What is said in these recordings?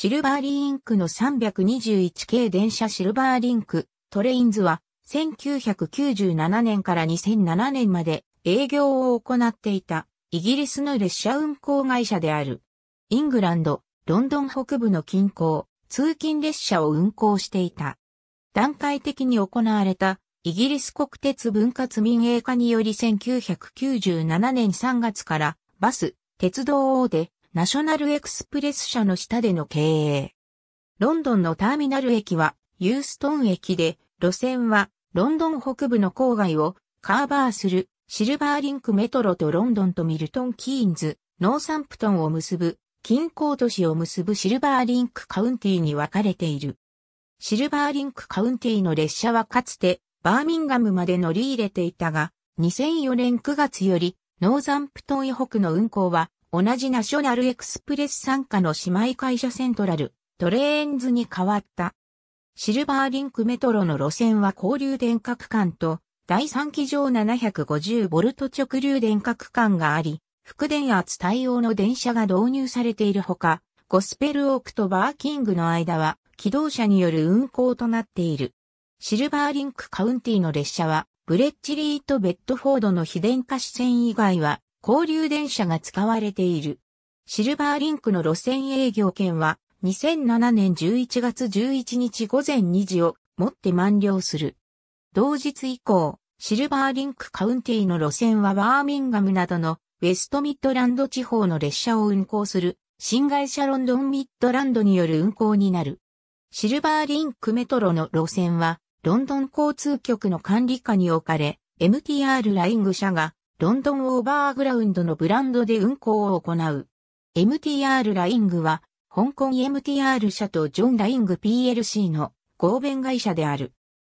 シルバーリンクの321系電車シルバーリンクトレインズは1997年から2007年まで営業を行っていたイギリスの列車運行会社である。イングランド、ロンドン北部の近郊、通勤列車を運行していた。段階的に行われたイギリス国鉄分割民営化により1997年3月からバス、鉄道大手ナショナルエクスプレス社の下での経営。ロンドンのターミナル駅はユーストン駅で、路線はロンドン北部の郊外をカーバーするシルバーリンクメトロとロンドンとミルトン・キーンズ、ノーサンプトンを結ぶ、近郊都市を結ぶシルバーリンクカウンティに分かれている。シルバーリンクカウンティの列車はかつてバーミンガムまで乗り入れていたが、2004年9月よりノーザンプトン以北の運行は同じナショナルエクスプレス傘下の姉妹会社セントラル、トレーンズに変わった。シルバーリンクメトロの路線は交流電化区間と第3機場 750V 直流電化区間があり、副電圧対応の電車が導入されているほか、ゴスペルオークとバーキングの間は機動車による運行となっている。シルバーリンクカウンティの列車は、ブレッチリーとベッドフォードの非電化支線以外は交流電車が使われている。シルバーリンクの路線営業券は2007年11月11日午前2時をもって満了する。同日以降、シルバーリンクカウンティの路線はバーミンガムなどのウェストミッドランド地方の列車を運行する新会社ロンドンミッドランドによる運行になる。シルバーリンクメトロの路線はロンドン交通局の管理下に置かれ MTR ライング社がロンドンオーバーグラウンドのブランドで運行を行う。MTR ライングは、香港 MTR 社とジョンライング PLC の合弁会社である。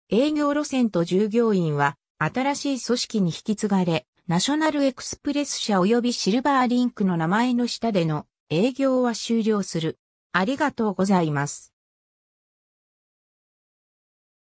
営業路線と従業員は、新しい組織に引き継がれ、ナショナルエクスプレス社及びシルバーリンクの名前の下での営業は終了する。ありがとうございます。